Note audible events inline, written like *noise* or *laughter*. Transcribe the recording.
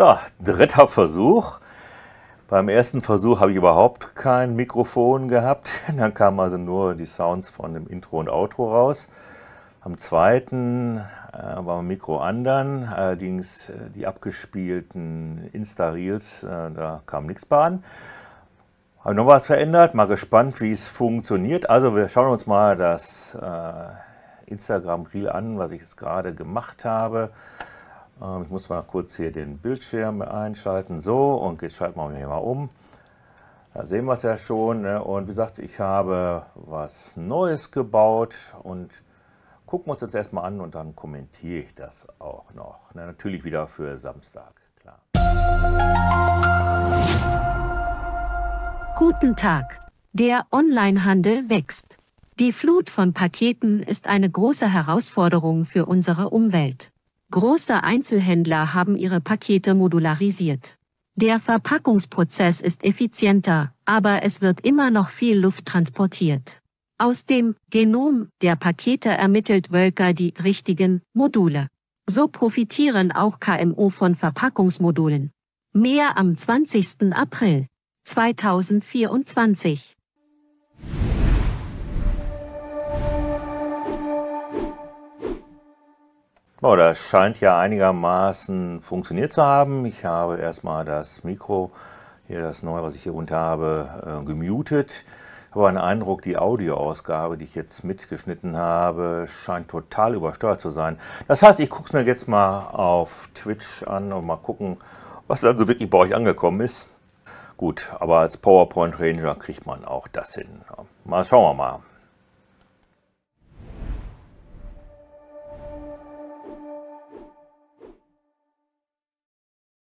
So, dritter Versuch. Beim ersten Versuch habe ich überhaupt kein Mikrofon gehabt. *laughs* Dann kamen also nur die Sounds von dem Intro und Outro raus. Am zweiten äh, war Mikro an allerdings äh, die abgespielten Insta-Reels, äh, da kam nichts bei an. Habe noch was verändert, mal gespannt, wie es funktioniert. Also wir schauen uns mal das äh, Instagram-Reel an, was ich jetzt gerade gemacht habe. Ähm, ich muss mal kurz hier den Bildschirm einschalten. So, und jetzt schalten wir hier mal um. Da sehen wir es ja schon. Ne? Und wie gesagt, ich habe was Neues gebaut und gucken wir uns jetzt erstmal an und dann kommentiere ich das auch noch. Ne? natürlich wieder für Samstag, klar. Guten Tag. Der Onlinehandel wächst. Die Flut von Paketen ist eine große Herausforderung für unsere Umwelt. Große Einzelhändler haben ihre Pakete modularisiert. Der Verpackungsprozess ist effizienter, aber es wird immer noch viel Luft transportiert. Aus dem Genom der Pakete ermittelt Wölker die richtigen Module. So profitieren auch KMU von Verpackungsmodulen. Mehr am 20. April 2024. Oh, das scheint ja einigermaßen funktioniert zu haben. Ich habe erstmal das Mikro, hier das neue, was ich hier runter habe, äh, gemutet. Aber einen Eindruck, die Audioausgabe, die ich jetzt mitgeschnitten habe, scheint total übersteuert zu sein. Das heißt, ich gucke es mir jetzt mal auf Twitch an und mal gucken, was da so wirklich bei euch angekommen ist. Gut, aber als PowerPoint Ranger kriegt man auch das hin. Mal schauen wir mal.